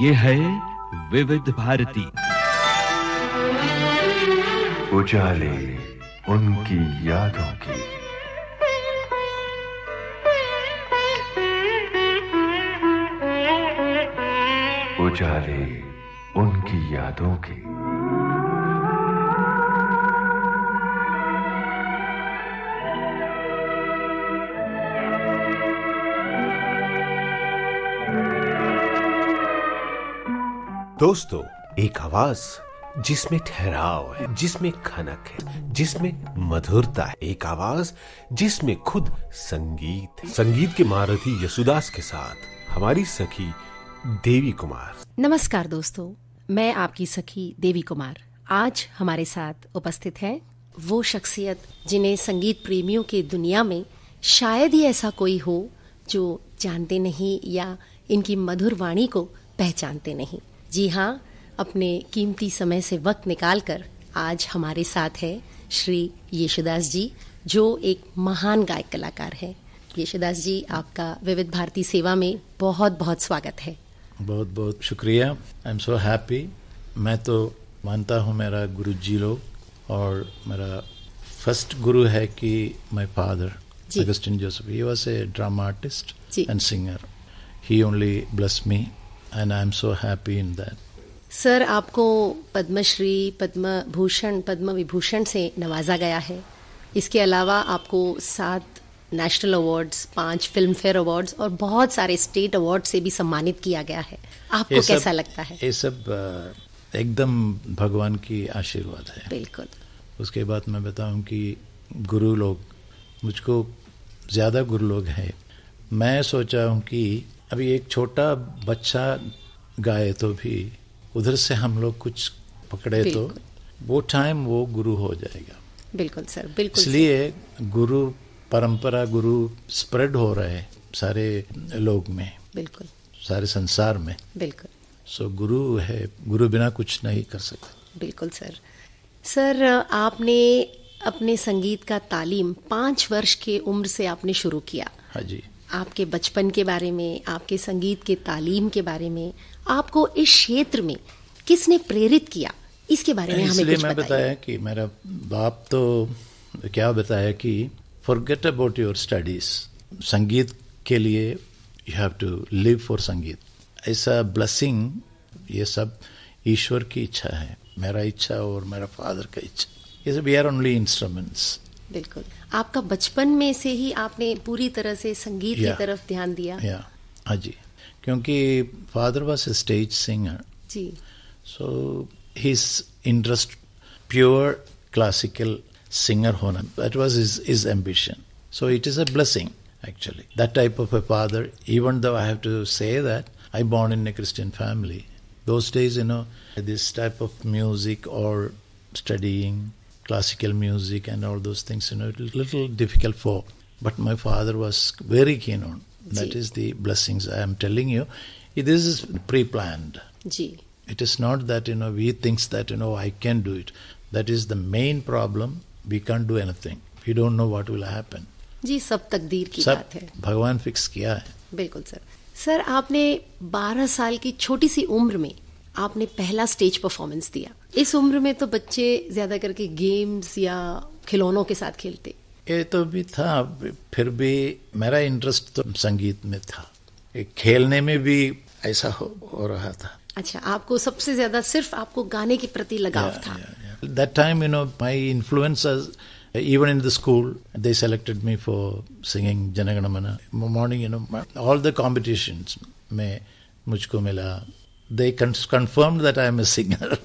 ये है विविध भारती उजाले उनकी यादों की उजाले उनकी यादों की दोस्तों एक आवाज जिसमें ठहराव है जिसमें खनक है जिसमें मधुरता है एक आवाज जिसमें खुद संगीत है। संगीत के महारथी यशुदास के साथ हमारी सखी देवी कुमार नमस्कार दोस्तों मैं आपकी सखी देवी कुमार आज हमारे साथ उपस्थित है वो शख्सियत जिन्हें संगीत प्रेमियों की दुनिया में शायद ही ऐसा कोई हो जो जानते नहीं या इनकी मधुर वाणी को पहचानते नहीं जी हाँ अपने कीमती समय से वक्त निकालकर आज हमारे साथ है श्री यशुदास जी जो एक महान गायक कलाकार है यशुदास जी आपका विविध भारती सेवा में बहुत बहुत स्वागत है बहुत बहुत शुक्रिया आई एम सो हैप्पी मैं तो मानता हूँ मेरा गुरु जी लोग और मेरा फर्स्ट गुरु है कि my father Augustine Joseph he was a drama artist and singer he only bless me and I am so happy in that sir आपको पद्मश्री पद्म भूषण पद्म विभूषण से नवाजा गया है इसके अलावा आपको सात नेशनल अवार्ड्स पांच फिल्म फेयर अवार्ड्स और बहुत सारे स्टेट अवार्ड से भी सम्मानित किया गया है आपको सब, कैसा लगता है ये सब एकदम भगवान की आशीर्वाद है बिल्कुल उसके बाद मैं बताऊं कि गुरु लोग मुझको ज़्यादा गुरु लोग हैं मैं सोचा हूं कि अभी एक छोटा बच्चा गाए तो भी उधर से हम लोग कुछ पकड़े तो वो टाइम वो गुरु हो जाएगा बिल्कुल सर बिल्कुल इसलिए गुरु परंपरा गुरु स्प्रेड हो रहे सारे लोग में बिल्कुल सारे संसार में बिल्कुल सो so, गुरु है गुरु बिना कुछ नहीं कर सकते बिल्कुल सर सर आपने अपने संगीत का तालीम पांच वर्ष के उम्र से आपने शुरू किया हाँ जी आपके बचपन के बारे में आपके संगीत के तालीम के बारे में आपको इस क्षेत्र में किसने प्रेरित किया इसके बारे में हमें कुछ मैं बताया कि मेरा बाप तो क्या बताया कि फॉरगेट अबाउट योर स्टडीज संगीत के लिए you have to live for sangeet ऐसा ब्लसिंग ये सब ईश्वर की इच्छा है मेरा इच्छा और मेरा फादर का इच्छा ये सब वी आर ओनली इंस्ट्रूमेंट्स बिल्कुल आपका बचपन में से ही आपने पूरी तरह से संगीत yeah. की तरफ ध्यान दिया या yeah. हाँ जी क्योंकि father was a stage singer जी so his interest pure classical singer होना that was his his ambition so it is a blessing actually that type of a father even though i have to say that i born in a christian family those days you know this type of music or studying classical music and all those things, you know, it was a little difficult for. But my father was very keen on. That ji. is the blessings I am telling you. This is pre-planned. Ji. It is not that, you know, we thinks that, you know, I can do it. That is the main problem. We can't do anything. We don't know what will happen. जी सब तकदीर की सब बात है भगवान fix किया है बिल्कुल सर सर आपने 12 साल की छोटी सी उम्र में आपने पहला स्टेज परफॉर्मेंस दिया इस उम्र में तो बच्चे ज्यादा करके गेम्स या खिलौनों के साथ खेलते ये तो भी था फिर भी मेरा इंटरेस्ट तो संगीत में था खेलने में भी ऐसा हो, हो रहा था अच्छा आपको सबसे ज्यादा सिर्फ आपको गाने के प्रति लगाव yeah, था that time you know my influence even in the school they selected me for singing Jana Gana Mana morning you know all the competition में मुझको मिला they confirm that I am a singer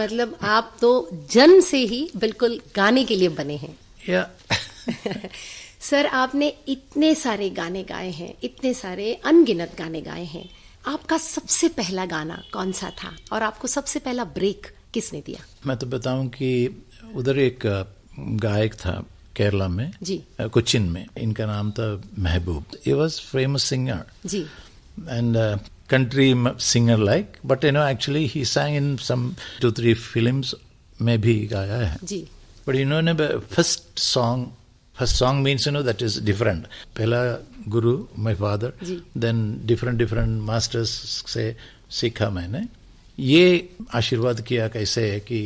मतलब आप तो जन्म से ही बिल्कुल गाने के लिए बने हैं या yeah. सर आपने इतने सारे गाने गाए हैं इतने सारे अनगिनत गाने गाए हैं आपका सबसे पहला गाना कौन सा था और आपको सबसे पहला ब्रेक किसने दिया मैं तो बताऊं कि उधर एक गायक था केरला में जी कुचिन में इनका नाम था महबूब ये वॉज फेमस सिंगर जी and country singer like but you know actually he sang in some two three films में भी गाया है जी बट इन्होंने first song first song means you know that is different पहला गुरु my father then different different masters से सीखा मैंने ये आशीर्वाद किया कैसे है कि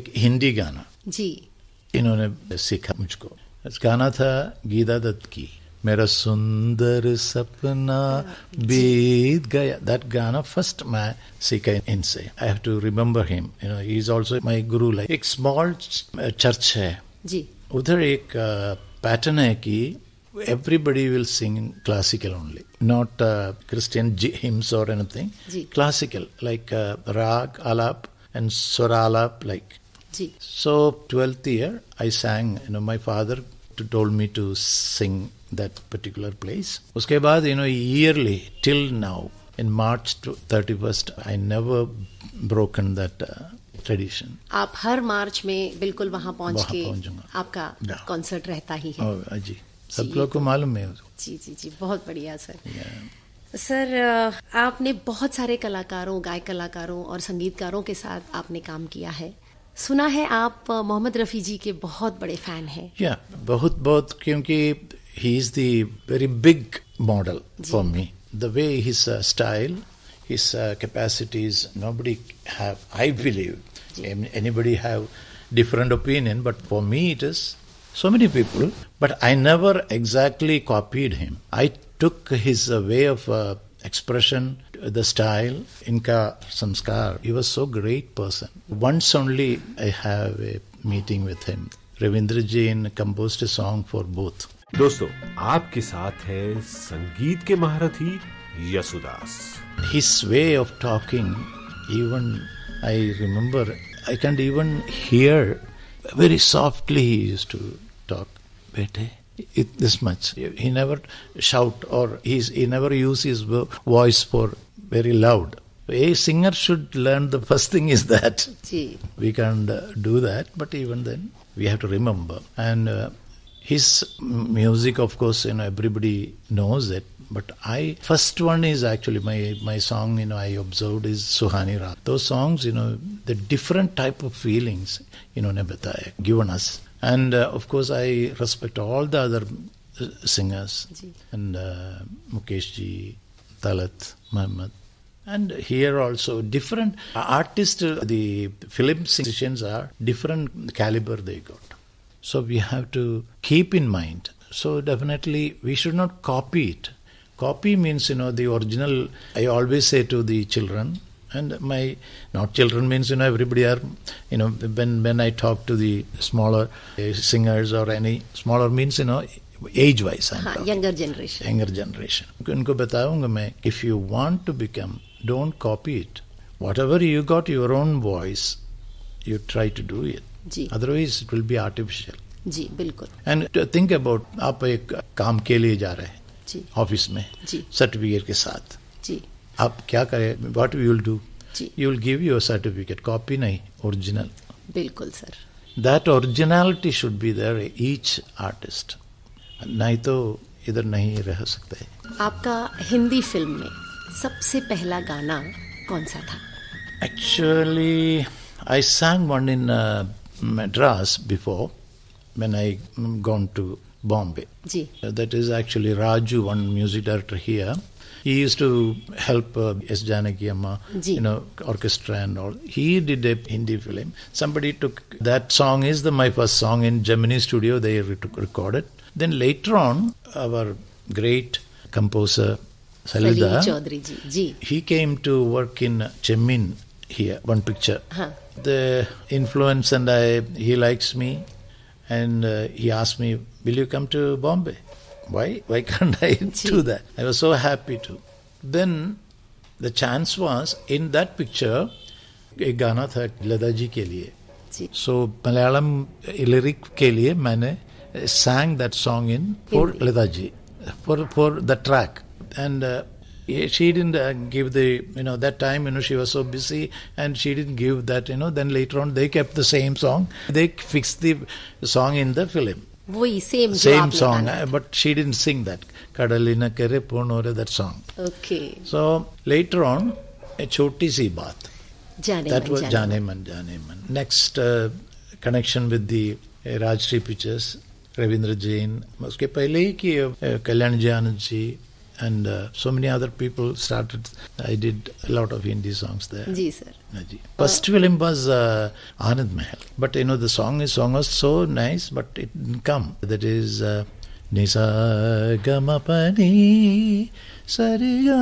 एक हिंदी गाना जी इन्होंने सीखा मुझको गाना था गीता दत्त की मेरा सुंदर सपना हाँ, बीत गया दैट गाना फर्स्ट मैं सीखा इनसे I have to remember him you know he is also my guru like एक स्मॉल चर्च है जी उधर एक पैटर्न uh, है कि everybody will sing classical only not Christian hymns और anything classical like raga alap and swar alap like so twelfth year I sang you know my father told me to sing that particular place. Uske baad, you know, yearly till now, in March 31st, I never broken that uh, tradition. आप हर मार्च में बिल्कुल वहाँ पहुँच के आपका concert रहता ही है oh, हाँ जी सब लोग को मालूम है जी जी जी बहुत बढ़िया सर सर आपने बहुत सारे कलाकारों गायक कलाकारों और संगीतकारों के साथ आपने काम किया है सुना है आप मोहम्मद रफ़ी जी के बहुत बड़े फैन हैं या yeah, बहुत बहुत क्योंकि he is the very big model for me. The way his uh, style, his uh, capacities, nobody have, I believe, anybody have different opinion, but for me it is so many people. But I never exactly copied him. I took his uh, way of uh, expression, the style, Inka Samskar. He was so great person. Once only I have a meeting with him. Ravindra Jain composed a song for both. दोस्तों आपके साथ है संगीत के महारथी Yesudas his way of talking even I remember I can even hear very softly he use to talk बेटे it, this much he never shout or he's, he never use his voice for very loud a singer should learn the first thing is that Gee. we can't do that but even then we have to remember and uh, His music, of course, you know, everybody knows it. But I first one is actually my my song. You know, I observed is Suhani Raat. Those songs, you know, the different type of feelings, you know, Nebata given us. And uh, of course, I respect all the other uh, singers and uh, Mukesh ji, Talat, Mohammed. And here also different artists, uh, the film musicians are different caliber they got. So we have to keep in mind. So definitely we should not copy it. Copy means, you know, the original. I always say to the children, and my not children means you know everybody are you know when when i talk to the smaller uh, singers or any smaller means you know age wise younger generation younger generation unko bataunga main if you want to become don't copy it whatever you got your own voice you try to do it जी otherwise it will be artificial जी बिल्कुल and think about आप एक काम के लिए जा रहे हैं जी ऑफिस में जी सर्टिफिकेट के साथ जी आप क्या करें what you will do you will give your certificate copy नहीं ओरिजिनल बिल्कुल sir that originality should be there each artist नहीं तो इधर नहीं रह सकते आपका हिंदी फिल्म में सबसे पहला गाना कौन सा था actually I sang one in Madras before when I gone to Bombay. That is actually Raju, one music director here. He used to help uh, S. Janaki Amma, you know, orchestra and all. He did a Hindi film. Somebody took that song is the my first song in Gemini Studio. They re- recorded. Then later on, our great composer Salida, Salil Chaudhary ji. He came to work in Chemin here, one picture. Huh. The influence and I, he likes me, and uh, he asked me, "Will you come to Bombay?" Why? Why can't I do that? I was so happy to. Then the chance was in that picture, a गाना था लता जी के लिए so Malayalam lyric sang that song in for Ladaji, for for the track, and uh, she didn't uh, give the you know that time you know she was so busy and she didn't give that you know then later on they kept the same song they fixed the song in the film Same song. Same uh, but she didn't sing that kadalina Kare Ponore that song. Okay. So later on a choti si baat. that was Jane Man, Jane Man. Next uh, connection with the uh, Rajshri Pictures, Ravindra Jain. उसके पहले ही कि Kalyan ji Anand ji and uh, so many other people started. I did a lot of Hindi songs there. Ji, sir. Ji. First uh, film was uh, Anand Mahal, but you know the song is song was so nice, but it didn't come. That is. Uh, Nisagamapani Sariga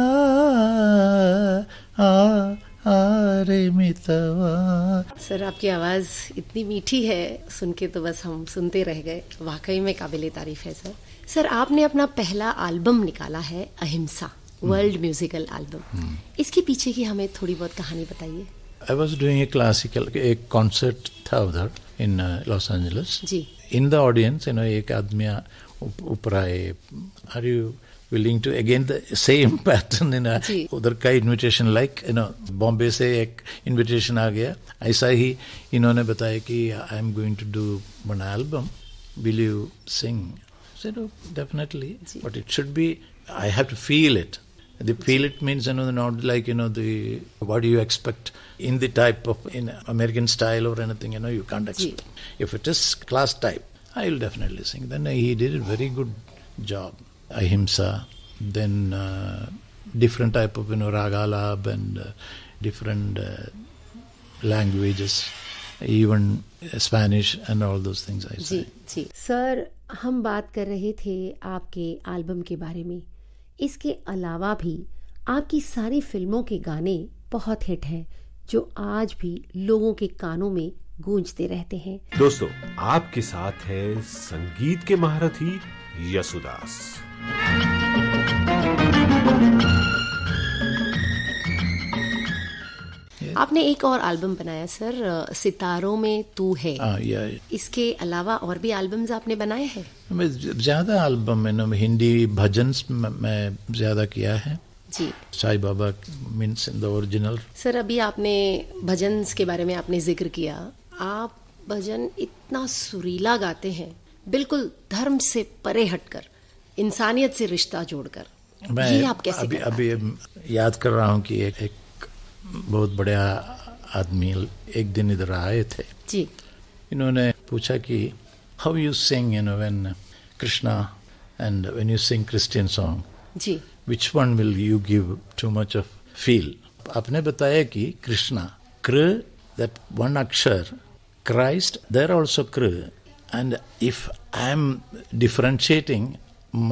A आरे sir आपकी आवाज़ इतनी मीठी है सुन के तो बस हम सुनते रह गए वाकई में काबिल तारीफ है सर सर आपने अपना पहला एल्बम निकाला है अहिंसा वर्ल्ड म्यूजिकल एल्बम इसके पीछे की हमें थोड़ी बहुत कहानी बताइए आई वॉज डूइंग क्लासिकल एक कॉन्सर्ट था उधर in Los Angeles ji in the audience you know एक आदमी ऊपर आए are you willing to again the same pattern इन उधर का invitation like you know Bombay से एक invitation आ गया ऐसा ही इन्होंने बताया कि I am going to do मन album will you sing said, oh, definitely. But it should be, I have to feel it. The feel it means, you know, not like, you know, the what do you expect in the type of in American style or anything, you know, you can't expect. If it is class type, I will definitely sing. Then he did a very good job. Ahimsa, then uh, different type of, you know, Ragalab and uh, different uh, languages. Even Spanish and all those things I जी जी sir हम बात कर रहे थे आपके album के बारे में इसके अलावा भी आपकी सारी फिल्मों के गाने बहुत हिट हैं जो आज भी लोगों के कानों में गूंजते रहते हैं दोस्तों आपके साथ है संगीत के महारथी यसुदास आपने एक और एल्बम बनाया सर सितारों में तू है आ, या, या। इसके अलावा और भी एल्बम्स आपने बनाए हैं मैं ज्यादा एल्बम मैंने हिंदी भजन मैं ज्यादा किया है जी Sai Baba means in the original sir अभी आपने भजन के बारे में आपने जिक्र किया आप भजन इतना सुरीला गाते हैं बिल्कुल धर्म से परे हटकर इंसानियत से रिश्ता जोड़कर मैं ये आप कैसे अभी अभी याद कर रहा हूँ कि एक, एक बहुत बड़े आदमी एक दिन इधर आए थे जी इन्होंने पूछा कि how you sing you know when Krishna and when you sing Christian song जी which one will you give too much of feel आपने बताया कि कृष्णा कृ दैट वन अक्षर Christ, there also kru. And if I'm differentiating,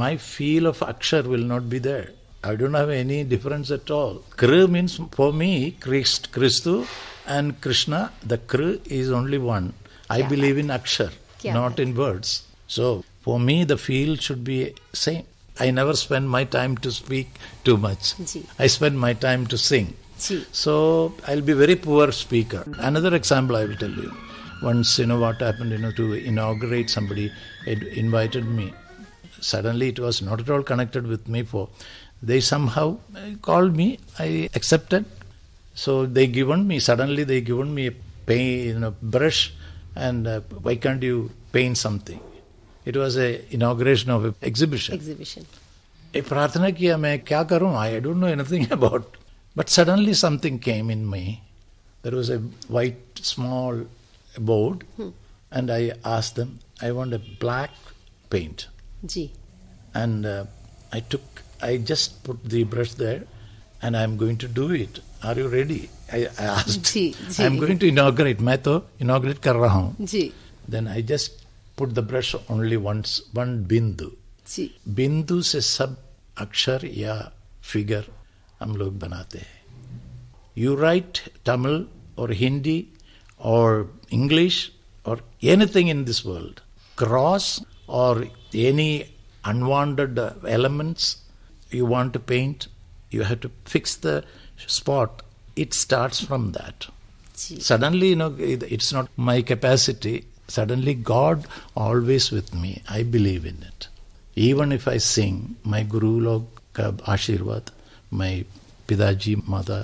my feel of akshar will not be there. I don't have any difference at all. Kr means for me, Christ, Christu and Krishna, the Kr is only one. I yeah. believe in Akshar, yeah. not in words. So for me, the field should be same. I never spend my time to speak too much. I spend my time to sing. So I'll be very poor speaker. Another example I will tell you. Once, you know, what happened, you know, to inaugurate somebody, it invited me. Suddenly, it was not at all connected with me for they somehow called me i accepted so they given me suddenly they given me a paint in a brush and uh, why can't you paint something it was a inauguration of an exhibition exhibition a prarthana kiya main kya karun i don't know anything about but suddenly something came in me there was a white small board hmm. and i asked them i want a black paint Ji. and uh, i took I just put the brush there and I'm going to do it. Are you ready? I, I asked. जी, I'm going to inaugurate. Matho, inaugurate kar रहा Then I just put the brush only once, one bindu. Bindu बिंदु sab सब अक्षर या figure हम लोग बनाते You write Tamil or Hindi or English or anything in this world. Cross or any unwanted elements you want to paint, you have to fix the spot. It starts from that. Gee. Suddenly, you know, it's not my capacity. Suddenly, God always with me. I believe in it. Even if I sing, my Guru Log का आशीर्वाद मैं पिताजी माता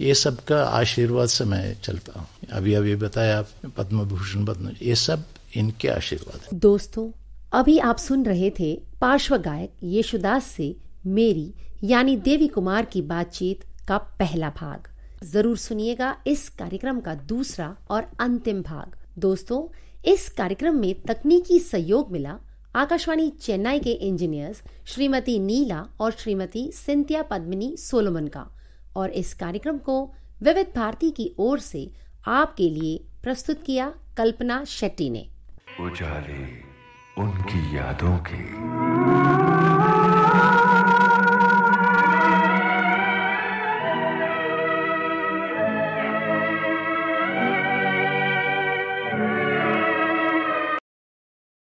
ये सब का आशीर्वाद से मैं चलता हूँ अभी अभी बताया आप पद्म भूषण पद्म ये सब इनके आशीर्वाद दोस्तों अभी आप सुन रहे थे पार्श्व गायक यशुदास से मेरी यानी देवी कुमार की बातचीत का पहला भाग जरूर सुनिएगा इस कार्यक्रम का दूसरा और अंतिम भाग दोस्तों इस कार्यक्रम में तकनीकी सहयोग मिला आकाशवाणी चेन्नई के इंजीनियर्स श्रीमती नीला और श्रीमती सिंथिया पद्मिनी सोलोमन का और इस कार्यक्रम को विविध भारती की ओर से आपके लिए प्रस्तुत किया कल्पना शेट्टी ने उजाले उनकी यादों के